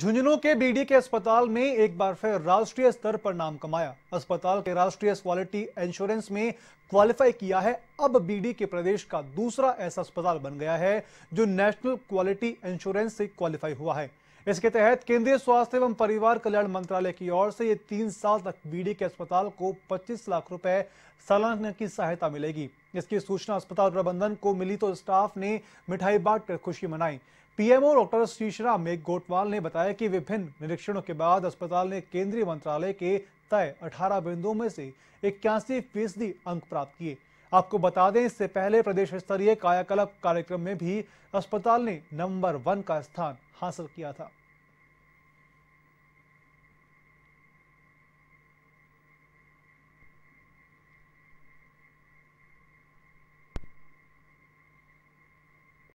झुंझुनू के बीडी के अस्पताल में एक बार फिर राष्ट्रीय स्तर पर नाम कमाया अस्पताल के राष्ट्रीय क्वालिटी इंश्योरेंस में क्वालिफाई किया है अब बीडी के प्रदेश का दूसरा ऐसा अस्पताल बन गया है जो नेशनल क्वालिटी इंश्योरेंस से क्वालिफाई हुआ है इसके तहत केंद्रीय स्वास्थ्य एवं परिवार कल्याण मंत्रालय की ओर से ये तीन साल तक बीडी के अस्पताल को 25 लाख रुपए सालाना की सहायता मिलेगी इसकी सूचना अस्पताल प्रबंधन को मिली तो स्टाफ ने मिठाई बांटकर खुशी मनाई पीएमओ डॉक्टर श्रीशराम मेघ गोटवाल ने बताया कि विभिन्न निरीक्षणों के बाद अस्पताल ने केंद्रीय मंत्रालय के तय अठारह बिंदुओं में से इक्यासी फीसदी अंक प्राप्त किए आपको बता दें इससे पहले प्रदेश स्तरीय कायाकल्प कार्यक्रम में भी अस्पताल ने नंबर वन का स्थान हासिल किया था